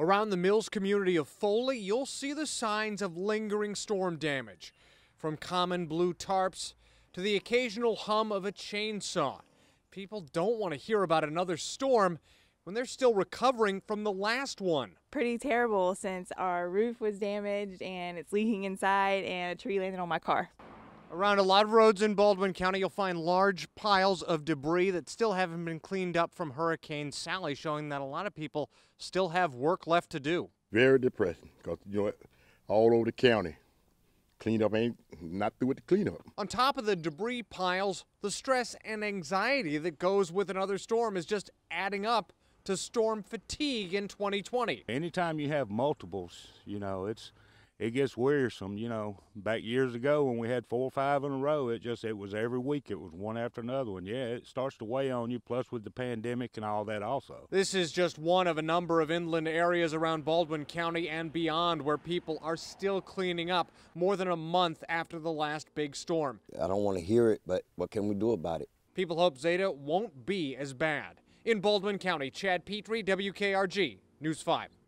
Around the Mills community of Foley, you'll see the signs of lingering storm damage, from common blue tarps to the occasional hum of a chainsaw. People don't want to hear about another storm when they're still recovering from the last one. Pretty terrible since our roof was damaged and it's leaking inside and a tree landed on my car. Around a lot of roads in Baldwin County, you'll find large piles of debris that still haven't been cleaned up from Hurricane Sally, showing that a lot of people still have work left to do. Very depressing because, you know, all over the county, cleanup ain't not through with the cleanup. On top of the debris piles, the stress and anxiety that goes with another storm is just adding up to storm fatigue in 2020. Anytime you have multiples, you know, it's it gets wearisome. You know, back years ago when we had four or five in a row, it just it was every week. It was one after another one. Yeah, it starts to weigh on you. Plus with the pandemic and all that, also. This is just one of a number of inland areas around Baldwin County and beyond where people are still cleaning up more than a month after the last big storm. I don't want to hear it, but what can we do about it? People hope Zeta won't be as bad. In Baldwin County, Chad Petrie, WKRG, News 5.